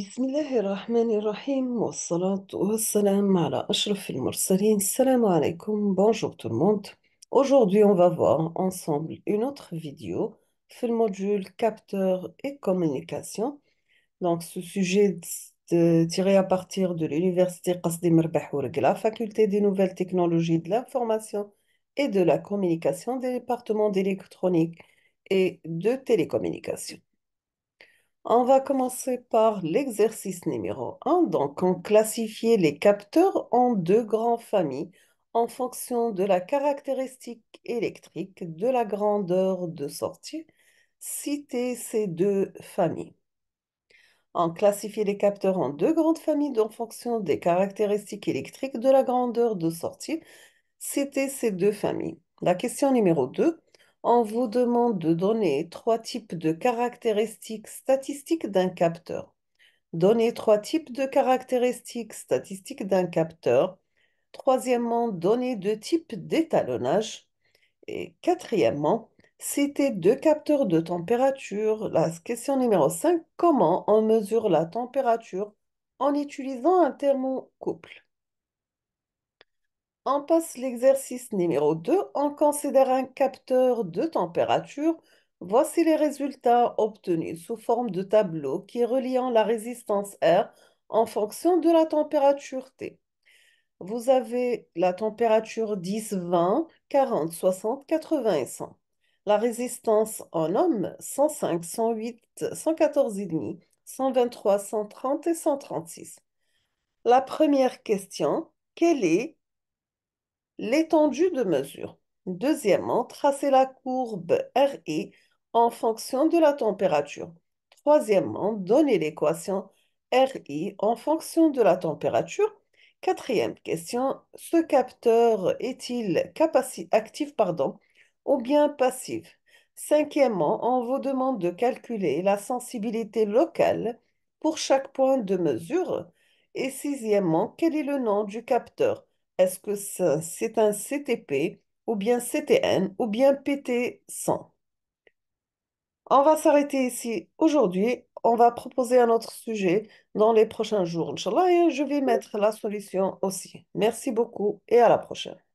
بسم الله الرحمن الرحيم والصلاة والسلام على أشرف المرسلين السلام عليكم bonjour tout le monde aujourd'hui on va voir ensemble une autre vidéo sur le module capteur et communication donc ce sujet tiré à partir de l'université Qasdi Merbah la faculté des nouvelles technologies de l'information et de la communication des départements d'électronique et de télécommunications on va commencer par l'exercice numéro 1. Donc, on classifiait les capteurs en deux grandes familles en fonction de la caractéristique électrique, de la grandeur de sortie. citez ces deux familles. On classifiait les capteurs en deux grandes familles en fonction des caractéristiques électriques, de la grandeur de sortie. citez ces deux familles. La question numéro 2 on vous demande de donner trois types de caractéristiques statistiques d'un capteur. Donnez trois types de caractéristiques statistiques d'un capteur. Troisièmement, donner deux types d'étalonnage. Et quatrièmement, citez deux capteurs de température. La question numéro 5, comment on mesure la température en utilisant un thermocouple on passe l'exercice numéro 2. On considère un capteur de température. Voici les résultats obtenus sous forme de tableau qui est reliant la résistance R en fonction de la température T. Vous avez la température 10, 20, 40, 60, 80 et 100. La résistance en homme 105, 108, 114,5, 123, 130 et 136. La première question, quelle est l'étendue de mesure. Deuxièmement, tracer la courbe RI en fonction de la température. Troisièmement, donner l'équation RI en fonction de la température. Quatrième question, ce capteur est-il actif pardon, ou bien passif Cinquièmement, on vous demande de calculer la sensibilité locale pour chaque point de mesure. Et sixièmement, quel est le nom du capteur est-ce que c'est un CTP ou bien CTN ou bien PT100 On va s'arrêter ici aujourd'hui. On va proposer un autre sujet dans les prochains jours, Inch'Allah, je vais mettre la solution aussi. Merci beaucoup et à la prochaine.